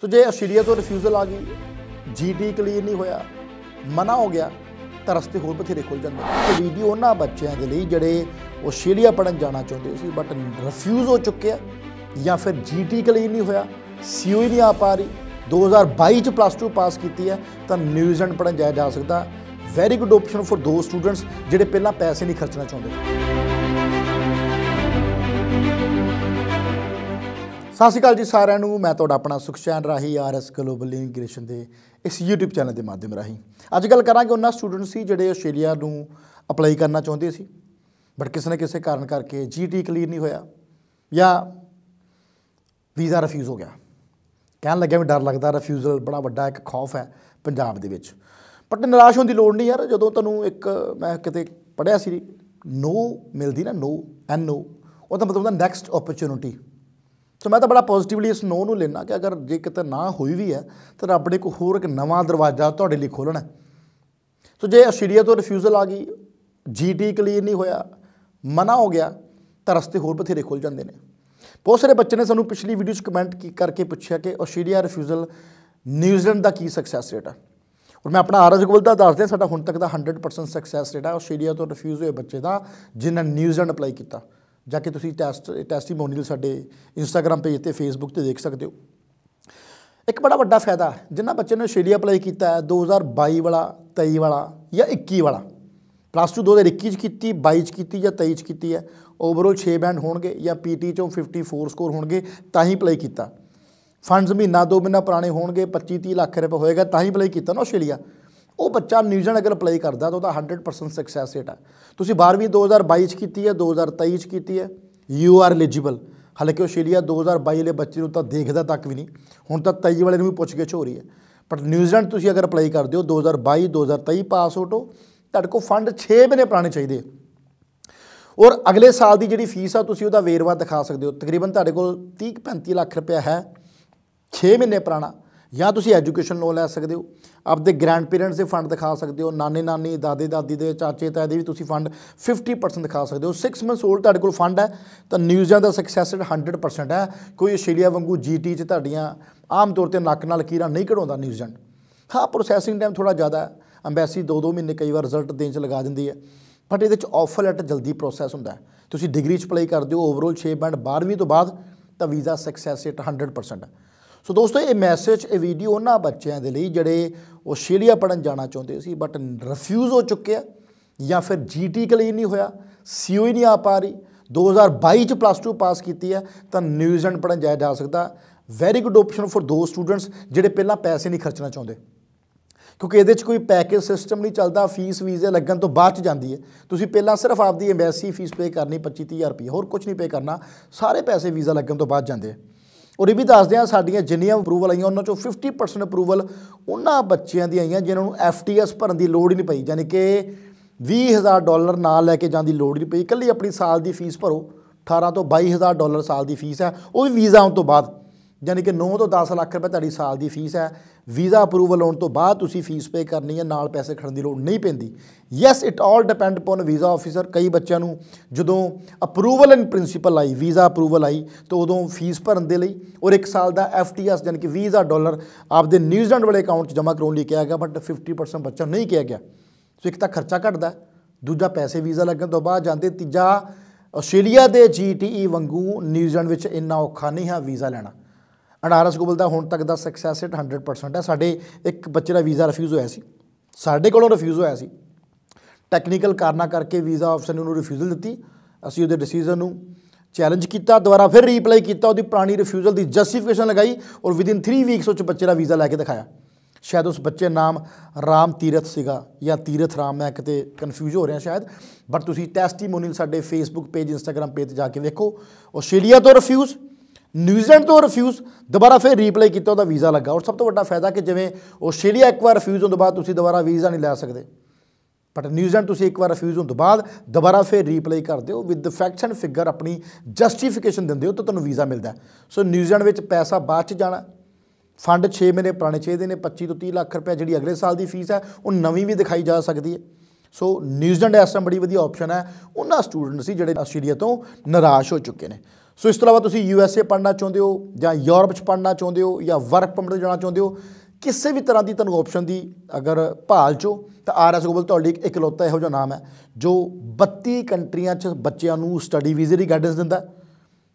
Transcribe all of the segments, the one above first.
ਸੋ ਜੇ ਆਸਟ੍ਰੇਲੀਆ ਤੋਂ ਰਿਫਿਊਜ਼ਲ ਆ ਗਈ ਜੀਡੀ ਕਲੀਅਰ ਨਹੀਂ ਹੋਇਆ ਮਨਾ ਹੋ ਗਿਆ ਤਾਂ ਰਸਤੇ ਹੋਰ ਬਥੇਰੇ ਖੁੱਲ ਜਾਂਦੇ ਤੇ ਵੀਡੀਓ ਉਹਨਾਂ ਬੱਚਿਆਂ ਦੇ ਲਈ ਜਿਹੜੇ ਆਸਟ੍ਰੇਲੀਆ ਪੜਨ ਜਾਣਾ ਚਾਹੁੰਦੇ ਸੀ ਬਟ ਰਿਫਿਊਜ਼ ਹੋ ਚੁੱਕੇ ਆ ਜਾਂ ਫਿਰ ਜੀਡੀ ਕਲੀਅਰ ਨਹੀਂ ਹੋਇਆ ਸੀਓ ਹੀ e ਨਹੀਂ ਆ ਪਾ ਰਹੀ 2022 ਚ ਪਲੱਸ 2 ਪਾਸ ਕੀਤੀ ਹੈ ਤਾਂ ਨਿਊਜ਼ੀਲੈਂਡ ਪੜਨ ਜਾਇਆ ਜਾ ਸਕਦਾ very good option for the students ਜਿਹੜੇ ਪਹਿਲਾਂ ਪੈਸੇ ਨਹੀਂ ਖਰਚਣਾ ਚਾਹੁੰਦੇ ਸਤਿ ਸ਼੍ਰੀ ਅਕਾਲ ਜੀ ਸਾਰਿਆਂ ਨੂੰ ਮੈਂ ਤੁਹਾਡਾ ਆਪਣਾ ਸੁਖਚੈਨ ਰਾਹੀ ਆਰਐਸ ਗਲੋਬਲ ਇਮੀਗ੍ਰੇਸ਼ਨ ਦੇ ਇਸ YouTube ਚੈਨਲ ਦੇ ਮਾਧਿਅਮ ਰਾਹੀਂ ਅੱਜ ਗੱਲ ਕਰਾਂਗੇ ਉਹਨਾਂ ਸਟੂਡੈਂਟਸ ਦੀ ਜਿਹੜੇ ਆਸਟ੍ਰੇਲੀਆ ਨੂੰ ਅਪਲਾਈ ਕਰਨਾ ਚਾਹੁੰਦੇ ਸੀ ਬਟ ਕਿਸੇ ਨਾ ਕਿਸੇ ਕਾਰਨ ਕਰਕੇ ਜੀਟੀ ਕਲੀਅਰ ਨਹੀਂ ਹੋਇਆ ਜਾਂ ਵੀਜ਼ਾ ਰਿਫਿਊਜ਼ ਹੋ ਗਿਆ ਕਹਿਣ ਲੱਗਿਆ ਵੀ ਡਰ ਲੱਗਦਾ ਰਿਫਿਊਜ਼ਲ ਬੜਾ ਵੱਡਾ ਇੱਕ ਖੌਫ ਹੈ ਪੰਜਾਬ ਦੇ ਵਿੱਚ ਬਟ ਨਿਰਾਸ਼ ਹੋਣ ਦੀ ਲੋੜ ਨਹੀਂ ਯਾਰ ਜਦੋਂ ਤੁਹਾਨੂੰ ਇੱਕ ਮੈਂ ਕਿਤੇ ਪੜਿਆ ਸੀ ਨੋ ਮਿਲਦੀ ਨਾ ਨੋ ਐਨ ਨੋ ਉਹਦਾ ਮਤਲਬ ਹੁੰਦਾ ਨੈਕਸਟ ਓਪਰਚ्युनिटी ਸੋ ਮੈਂ ਤਾਂ ਬੜਾ ਪੋਜ਼ਿਟਿਵਲੀ ਇਸ ਨੋ ਨੂੰ ਲੈਣਾ ਕਿ ਅਗਰ ਜੇ ਕਿਤੇ ਨਾ ਹੋਈ ਵੀ ਹੈ ਤਾਂ ਰੱਬ ਨੇ ਇੱਕ ਹੋਰ ਇੱਕ ਨਵਾਂ ਦਰਵਾਜ਼ਾ ਤੁਹਾਡੇ ਲਈ ਖੋਲਣਾ ਸੋ ਜੇ ਆਸਟ੍ਰੇਲੀਆ ਤੋਂ ਰਿਫਿਊਜ਼ਲ ਆ ਗਈ ਜੀਟੀ ਕਲੀਅਰ ਨਹੀਂ ਹੋਇਆ ਮਨਾ ਹੋ ਗਿਆ ਤਾਂ ਰਸਤੇ ਹੋਰ ਬਥੇਰੇ ਖੁੱਲ ਜਾਂਦੇ ਨੇ ਬਹੁਤ ਸਾਰੇ ਬੱਚੇ ਨੇ ਸਾਨੂੰ ਪਿਛਲੀ ਵੀਡੀਓ 'ਚ ਕਮੈਂਟ ਕੀ ਕਰਕੇ ਪੁੱਛਿਆ ਕਿ ਆਸਟ੍ਰੇਲੀਆ ਰਿਫਿਊਜ਼ਲ ਨਿਊਜ਼ੀਲੈਂਡ ਦਾ ਕੀ ਸਕਸੈਸ ਰੇਟ ਆ ਔਰ ਮੈਂ ਆਪਣਾ ਆਰਜ਼ ਗੋਲ ਦਾ ਦੱਸ ਦਿਆਂ ਸਾਡਾ ਹੁਣ ਤੱਕ ਦਾ 100% ਸਕਸੈਸ ਰੇਟ ਆ ਆਸਟ੍ਰੇਲੀਆ ਤੋਂ ਰਿਫਿਊਜ਼ ਹੋਏ ਬੱਚੇ ਦਾ ਜਿਨ੍ਹਾਂ ਨਿਊਜ਼ੀਲੈਂਡ ਅਪਲਾਈ ਕੀਤਾ ਜਾ ਕੇ ਤੁਸੀਂ ਟੈਸਟ ਟੈਸਟੀਮੋਨੀਅਲ ਸਾਡੇ ਇੰਸਟਾਗ੍ਰam ਪੇਜ ਤੇ ਫੇਸਬੁੱਕ ਤੇ ਦੇਖ ਸਕਦੇ ਹੋ ਇੱਕ ਬੜਾ ਵੱਡਾ ਫਾਇਦਾ ਜਿੰਨਾ ਬੱਚੇ ਨੇ ਆਸਟ੍ਰੇਲੀਆ ਅਪਲਾਈ ਕੀਤਾ ਹੈ 2022 ਵਾਲਾ 23 ਵਾਲਾ ਜਾਂ 21 ਵਾਲਾ ਪਲੱਸ 2 2021 ਚ ਕੀਤੀ 22 ਚ ਕੀਤੀ ਜਾਂ 23 ਚ ਕੀਤੀ ਹੈ ਓਵਰਆਲ 6 ਬੈਂਡ ਹੋਣਗੇ ਜਾਂ ਪੀਟੀ ਚੋਂ 54 ਸਕੋਰ ਹੋਣਗੇ ਤਾਂ ਹੀ ਅਪਲਾਈ ਕੀਤਾ ਫੰਡਸ ਮਹੀਨਾ 2 ਮਹੀਨਾ ਪੁਰਾਣੇ ਹੋਣਗੇ 25 30 ਲੱਖ ਰੁਪਏ ਹੋਏਗਾ ਤਾਂ ਹੀ ਅਪਲਾਈ ਕੀਤਾ ਨਾ ਆਸਟ੍ਰੇਲੀਆ ਉਹ ਬੱਚਾ ਨਿਊਜ਼ੀਲੈਂਡ ਅਗਰ ਅਪਲਾਈ ਕਰਦਾ ਤਾਂ ਉਹਦਾ 100% ਸਕਸੈਸ ਰੇਟ ਹੈ ਤੁਸੀਂ 12ਵੀਂ 2022 ਚ ਕੀਤੀ ਹੈ 2023 ਚ ਕੀਤੀ ਹੈ ਯੂ ਆਰ ਐਲੀਜੀਬਲ ਹਾਲਾਂਕਿ ਆਸਟ੍ਰੇਲੀਆ 2022 ਵਾਲੇ ਬੱਚੇ ਨੂੰ ਤਾਂ ਦੇਖਦਾ ਤੱਕ ਵੀ ਨਹੀਂ ਹੁਣ ਤਾਂ 23 ਵਾਲੇ ਨੂੰ ਵੀ ਪੁੱਛ ਕੇ ਹੋ ਰਹੀ ਹੈ ਪਰ ਨਿਊਜ਼ੀਲੈਂਡ ਤੁਸੀਂ ਅਗਰ ਅਪਲਾਈ ਕਰਦੇ ਹੋ 2022 2023 ਪਾਸ ਆਊਟ ਹੋ ਤੁਹਾਡੇ ਕੋਲ ਫੰਡ 6 ਮਹੀਨੇ ਪੁਰਾਣੇ ਚਾਹੀਦੇ ਔਰ ਅਗਲੇ ਸਾਲ ਦੀ ਜਿਹੜੀ ਫੀਸ ਆ ਤੁਸੀਂ ਉਹਦਾ ਵੇਰਵਾ ਦਿਖਾ ਸਕਦੇ ਹੋ ਤਕਰੀਬਨ ਤੁਹਾਡੇ ਕੋਲ 30 35 ਲੱਖ ਰੁਪਇਆ ਹੈ 6 ਮਹੀਨੇ ਪੁਰਾਣਾ ਜਾਂ ਤੁਸੀਂ ਐਜੂਕੇਸ਼ਨ ਲੋਨ ਲੈ ਸਕਦੇ ਹੋ ਆਪਦੇ ਗ੍ਰੈਂਡ ਪੇਰੈਂਟਸ ਦੇ ਫੰਡ ਦਿਖਾ ਸਕਦੇ ਹੋ ਨਾਨੇ ਨਾਨੀ ਦਾਦੇ ਦਾਦੀ ਦੇ ਚਾਚੇ ਤਾਏ ਦੇ ਵੀ ਤੁਸੀਂ ਫੰਡ 50% ਦਿਖਾ ਸਕਦੇ ਹੋ 6 ਮੰਥਸ 올ਡ ਤੁਹਾਡੇ ਕੋਲ ਫੰਡ ਹੈ ਤਾਂ ਨਿਊਜ਼ਾਂ ਦਾ ਸਕਸੈਸ 100% ਹੈ ਕੋਈ ਆਸਟ੍ਰੇਲੀਆ ਵਾਂਗੂ ਜੀਟੀ 'ਚ ਤੁਹਾਡੀਆਂ ਆਮ ਤੌਰ ਤੇ ਨੱਕ ਨਾਲ ਕੀੜਾ ਨਹੀਂ ਕਢਾਉਂਦਾ ਨਿਊਜ਼ੀਲੈਂਡ ਹਾਂ ਪ੍ਰੋਸੈਸਿੰਗ ਟਾਈਮ ਥੋੜਾ ਜ਼ਿਆਦਾ ਹੈ ਐਮਬੈਸੀ 2-2 ਮਹੀਨੇ ਕਈ ਵਾਰ ਰਿਜ਼ਲਟ ਦੇਣ 'ਚ ਲਗਾ ਦਿੰਦੀ ਹੈ ਬਟ ਇਹਦੇ 'ਚ ਆਫਰ ਲੈਟਰ ਜਲਦੀ ਪ੍ਰੋਸੈਸ ਹੁੰਦਾ ਹੈ ਤੁਸੀਂ ਡਿਗਰੀ 'ਚ ਅਪਲਾਈ ਕਰਦੇ ਹੋ ਓਵਰਆਲ 6 ਬੈਂਡ 12ਵੀਂ ਤੋਂ ਬਾਅਦ ਤਾਂ ਵੀਜ਼ਾ ਸਕਸੈਸ ਰੇਟ 100% ਹੈ ਸੋ ਦੋਸਤੋ ਇਹ ਮੈਸੇਜ ਇਹ ਵੀਡੀਓ ਉਹਨਾਂ ਬੱਚਿਆਂ ਦੇ ਲਈ ਜਿਹੜੇ ਆਸਟ੍ਰੇਲੀਆ ਪੜਨ ਜਾਣਾ ਚਾਹੁੰਦੇ ਸੀ ਬਟ ਰਿਫਿਊਜ਼ ਹੋ ਚੁੱਕਿਆ ਜਾਂ ਫਿਰ ਜੀਟੀ ਕਲੀਅਰ ਨਹੀਂ ਹੋਇਆ ਸੀਓ ਹੀ e ਨਹੀਂ ਆ ਪਾ ਰਹੀ 2022 ਚ ਪਲੱਸ 2 ਪਾਸ ਕੀਤੀ ਹੈ ਤਾਂ ਨਿਊਜ਼ੀਲੈਂਡ ਪੜਨ ਜਾਇਆ ਜਾ ਸਕਦਾ very good option for the students ਜਿਹੜੇ ਪਹਿਲਾਂ ਪੈਸੇ ਨਹੀਂ ਖਰਚਣਾ ਚਾਹੁੰਦੇ ਕਿਉਂਕਿ ਇਹਦੇ 'ਚ ਕੋਈ ਪੈਕੇਜ ਸਿਸਟਮ ਨਹੀਂ ਚੱਲਦਾ ਫੀਸ ਵੀਜ਼ੇ ਲੱਗਣ ਤੋਂ ਬਾਅਦ 'ਚ ਜਾਂਦੀ ਹੈ ਤੁਸੀਂ ਪਹਿਲਾਂ ਸਿਰਫ ਆਪਦੀ ਐਮਬੈਸੀ ਫੀਸ ਪੇ ਕਰਨੀ 25 30000 ਰੁਪਏ ਹੋਰ ਕੁਝ ਨਹੀਂ ਪੇ ਕਰਨਾ ਸਾਰੇ ਪੈਸੇ ਵੀਜ਼ਾ ਲੱਗਣ ਤੋਂ ਬਾਅਦ ਜਾਂਦੇ ਆ ਔਰ ਇਹ ਵੀ ਦੱਸਦੇ ਆ ਸਾਡੀਆਂ ਜਿੰਨੀਆਂ ਅਪਰੂਵਲ ਆਈਆਂ ਉਹਨਾਂ ਚੋਂ 50% ਅਪਰੂਵਲ ਉਹਨਾਂ ਬੱਚਿਆਂ ਦੀ ਆਈਆਂ ਜਿਨ੍ਹਾਂ ਨੂੰ ਐਫਟੀਐਸ ਭਰਨ ਦੀ ਲੋੜ ਹੀ ਨਹੀਂ ਪਈ ਯਾਨੀ ਕਿ 20000 ਡਾਲਰ ਨਾਲ ਲੈ ਕੇ ਜਾਣ ਦੀ ਲੋੜ ਨਹੀਂ ਪਈ ਇਕੱਲੀ ਆਪਣੀ ਸਾਲ ਦੀ ਫੀਸ ਭਰੋ 18 ਤੋਂ 22000 ਡਾਲਰ ਸਾਲ ਦੀ ਫੀਸ ਹੈ ਉਹ ਵੀ ਵੀਜ਼ਾ ਆਉਣ ਤੋਂ ਬਾਅਦ ਯਾਨੀ ਕਿ 9 ਤੋਂ 10 ਲੱਖ ਰੁਪਏ ਤੁਹਾਡੀ ਸਾਲ ਦੀ ਫੀਸ ਹੈ ਵੀਜ਼ਾ ਅਪਰੂਵਲ ਹੋਣ ਤੋਂ ਬਾਅਦ ਤੁਸੀਂ ਫੀਸ ਪੇ ਕਰਨੀ ਹੈ ਨਾਲ ਪੈਸੇ ਖੜਨ ਦੀ ਲੋੜ ਨਹੀਂ ਪੈਂਦੀ yes it all depend upon visa officer ਕਈ ਬੱਚਿਆਂ ਨੂੰ ਜਦੋਂ ਅਪਰੂਵਲ ਇਨ ਪ੍ਰਿੰਸੀਪਲ ਆਈ ਵੀਜ਼ਾ ਅਪਰੂਵਲ ਆਈ ਤਾਂ ਉਦੋਂ ਫੀਸ ਭਰਨ ਦੇ ਲਈ ਔਰ 1 ਸਾਲ ਦਾ ਐਫਟੀਐਸ ਯਾਨੀ ਕਿ ਵੀਜ਼ਾ ਡਾਲਰ ਆਪਦੇ ਨਿਊਜ਼ੀਲੈਂਡ ਵਾਲੇ ਅਕਾਊਂਟ 'ਚ ਜਮ੍ਹਾਂ ਕਰਾਉਣ ਲਈ ਕਿਹਾ ਗਿਆ ਬਟ 50% ਬੱਚਾ ਨਹੀਂ ਕਿਹਾ ਗਿਆ ਸੋ ਇੱਕ ਤਾਂ ਖਰਚਾ ਘਟਦਾ ਦੂਜਾ ਪੈਸੇ ਵੀਜ਼ਾ ਲੱਗਣ ਤੋਂ ਬਾਅਦ ਜਾਂਦੇ ਤੀਜਾ ਆਸਟ੍ਰੇਲੀਆ ਦੇ ਜੀਟੀਈ e ਵਾਂਗੂ ਨਿਊਜ਼ੀਲੈਂਡ ਵਿੱਚ ਇੰਨਾ ਔਖਾ ਨਹੀਂ ਹੈ ਵੀਜ਼ਾ ਲੈਣਾ ਅਨਾਰਸ ਕੋ ਦਾ ਹੁਣ ਤੱਕ ਦਾ ਸਕਸੈਸ ਰੇਟ 100% ਹੈ ਸਾਡੇ ਇੱਕ ਬੱਚੇ ਦਾ ਵੀਜ਼ਾ ਰਿਫਿਊਜ਼ ਹੋਇਆ ਸੀ ਸਾਡੇ ਕੋਲੋਂ ਰਿਫਿਊਜ਼ ਹੋਇਆ ਸੀ ਟੈਕਨੀਕਲ ਕਾਰਨਾ ਕਰਕੇ ਵੀਜ਼ਾ ਆਫਸਰ ਨੇ ਉਹਨੂੰ ਰਿਫਿਊਜ਼ਲ ਦਿੱਤੀ ਅਸੀਂ ਉਹਦੇ ਡਿਸੀਜਨ ਨੂੰ ਚੈਲੰਜ ਕੀਤਾ ਦੁਬਾਰਾ ਫਿਰ ਰੀਪਲਾਈ ਕੀਤਾ ਉਹਦੀ ਪੁਰਾਣੀ ਰਿਫਿਊਜ਼ਲ ਦੀ ਜਸਟੀਫਿਕੇਸ਼ਨ ਲਗਾਈ ਔਰ ਵਿਦ ਇਨ 3 ਵੀਕਸ ਉਹ ਬੱਚੇ ਦਾ ਵੀਜ਼ਾ ਲੈ ਕੇ ਦਿਖਾਇਆ ਸ਼ਾਇਦ ਉਸ ਬੱਚੇ ਨਾਮ ਰਾਮ ਤੀਰਥ ਸੀਗਾ ਜਾਂ ਤੀਰਥ ਰਾਮ ਮੈਂ ਕਿਤੇ ਕਨਫਿਊਜ਼ ਹੋ ਰਿਹਾ ਸ਼ਾਇਦ ਬਟ ਤੁਸੀਂ ਟੈਸਟੀਮੋਨੀਅਲ ਸਾਡੇ ਫੇਸਬੁੱਕ ਪੇਜ ਇੰਸਟਾਗ੍ਰam ਪੇਜ ਤੇ ਜਾ ਕੇ ਵੇਖੋ ਆਸਟ੍ਰੇਲੀਆ ਤੋਂ ਰਿਫਿਊਜ਼ ਨਿਊਜ਼ੀਲੈਂਡ ਤੋਂ ਰਿਫਿਊਜ਼ ਦੁਬਾਰਾ ਫਿਰ ਰੀਪਲੇ ਕੀਤਾ ਉਹਦਾ ਵੀਜ਼ਾ ਲੱਗਾ ਔਰ ਸਭ ਤੋਂ ਵੱਡਾ ਫਾਇਦਾ ਕਿ ਜਿਵੇਂ ਆਸਟ੍ਰੇਲੀਆ ਇੱਕ ਵਾਰ ਰਿਫਿਊਜ਼ ਹੋਣ ਤੋਂ ਬਾਅਦ ਤੁਸੀਂ ਦੁਬਾਰਾ ਵੀਜ਼ਾ ਨਹੀਂ ਲੈ ਸਕਦੇ ਬਟ ਨਿਊਜ਼ੀਲੈਂਡ ਤੁਸੀਂ ਇੱਕ ਵਾਰ ਰਿਫਿਊਜ਼ ਹੋਣ ਤੋਂ ਬਾਅਦ ਦੁਬਾਰਾ ਫਿਰ ਰੀਪਲੇ ਕਰਦੇ ਹੋ ਵਿਦ ਫੈਕਟਸ ਐਂਡ ਫਿਗਰ ਆਪਣੀ ਜਸਟੀਫਿਕੇਸ਼ਨ ਦਿੰਦੇ ਹੋ ਤਾਂ ਤੁਹਾਨੂੰ ਵੀਜ਼ਾ ਮਿਲਦਾ ਸੋ ਨਿਊਜ਼ੀਲੈਂਡ ਵਿੱਚ ਪੈਸਾ ਬਾਅਦ ਚ ਜਾਣਾ ਫੰਡ 6 ਮਹੀਨੇ ਪੁਰਾਣੇ ਚਾਹੀਦੇ ਨੇ 25 ਤੋਂ 30 ਲੱਖ ਰੁਪਏ ਜਿਹੜੀ ਅਗਲੇ ਸਾਲ ਦੀ ਫੀਸ ਹੈ ਉਹ ਨਵੀਂ ਵੀ ਦਿਖਾਈ ਜਾ ਸਕਦੀ ਹੈ ਸੋ ਨਿਊਜ਼ੀਲੈਂਡ ਇਸ ਬੜੀ ਵਧੀਆ ਆਪਸ਼ਨ ਹੈ ਉਹਨਾਂ ਸਟੂਡੈਂਟਸ ਜਿਹੜੇ ਆਸਟ੍ਰੇਲੀਆ ਤੋਂ ਨਿਰਾਸ਼ ਹੋ ਚੁੱਕੇ ਨੇ ਸੋ ਇਸ ਤੋਂ ਇਲਾਵਾ ਤੁਸੀਂ ਯੂ ਐਸ ਏ ਪੜਨਾ ਚਾਹੁੰਦੇ ਹੋ ਜਾਂ ਯੂਰਪ 'ਚ ਪੜਨਾ ਚਾਹੁੰਦੇ ਹੋ ਜਾਂ ਵਰਕ ਪਰਮਿਟ ਜਾਣਾ ਚਾਹੁੰਦੇ ਹੋ ਕਿਸੇ ਵੀ ਤਰ੍ਹਾਂ ਦੀ ਤੁਹਾਨੂੰ ਆਪਸ਼ਨ ਦੀ ਅਗਰ ਭਾਲ ਚੋ ਤਾਂ ਆਰਐਸ ਗੋਬਲ ਤੁਹਾਡੇ ਇੱਕ ਇਕਲੌਤਾ ਇਹੋ ਜਿਹਾ ਨਾਮ ਹੈ ਜੋ 32 ਕੰਟਰੀਆਂ 'ਚ ਬੱਚਿਆਂ ਨੂੰ ਸਟੱਡੀ ਵੀਜ਼ੇ ਦੀ ਗਾਈਡੈਂਸ ਦਿੰਦਾ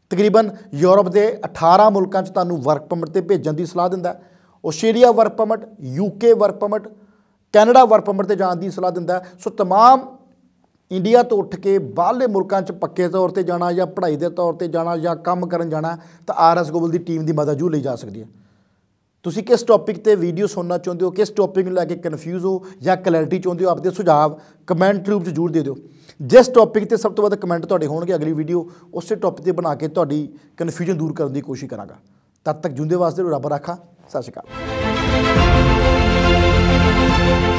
ਤਕਰੀਬਨ ਯੂਰਪ ਦੇ 18 ਮੁਲਕਾਂ 'ਚ ਤੁਹਾਨੂੰ ਵਰਕ ਪਰਮਿਟ ਤੇ ਭੇਜਣ ਦੀ ਸਲਾਹ ਦਿੰਦਾ Australia work permit UK work permit Canada work permit ਤੇ ਜਾਣ ਦੀ ਸਲਾਹ ਦਿੰਦਾ ਸੋ ਤਮਾਮ ਇੰਡੀਆ ਤੋਂ ਉੱਠ ਕੇ ਬਾਹਰਲੇ ਮੁਲਕਾਂ 'ਚ ਪੱਕੇ ਤੌਰ ਤੇ ਜਾਣਾ ਜਾਂ ਪੜ੍ਹਾਈ ਦੇ ਤੌਰ ਤੇ ਜਾਣਾ ਜਾਂ ਕੰਮ ਕਰਨ ਜਾਣਾ ਤਾਂ ਆਰਐਸ ਗੋਬਲ ਦੀ ਟੀਮ ਦੀ ਮਦਦ ਜੂ ਲਈ ਜਾ ਸਕਦੀ ਹੈ ਤੁਸੀਂ ਕਿਸ ਟੌਪਿਕ ਤੇ ਵੀਡੀਓ ਸੁਣਨਾ ਚਾਹੁੰਦੇ ਹੋ ਕਿਸ ਟੌਪਿਕ ਨੂੰ ਲੈ ਕੇ ਕਨਫਿਊਜ਼ ਹੋ ਜਾਂ ਕਲੈਰਿਟੀ ਚਾਹੁੰਦੇ ਹੋ ਆਪਦੇ ਸੁਝਾਅ ਕਮੈਂਟ ਰੂਪ 'ਚ ਜ਼ਰੂਰ ਦੇ ਦਿਓ ਜਿਸ ਟੌਪਿਕ ਤੇ ਸਭ ਤੋਂ ਵੱਧ ਕਮੈਂਟ ਤੁਹਾਡੇ ਹੋਣਗੇ ਅਗਲੀ ਵੀਡੀਓ ਉਸੇ ਟੌਪਿਕ ਤੇ ਬਣਾ ਕੇ ਤੁਹਾਡੀ ਕਨਫਿਊਜ਼ਨ ਦੂਰ ਕਰਨ ਦੀ ਕੋਸ਼ਿਸ਼ ਕਰਾਂਗਾ ਤਦ ਤੱਕ ਜੁੰਦੇ ਵਾਸਤੇ ਰੱਬ ਰੱਖਾ ਸਤਿ ਸ਼੍ਰੀ ਅਕਾਲ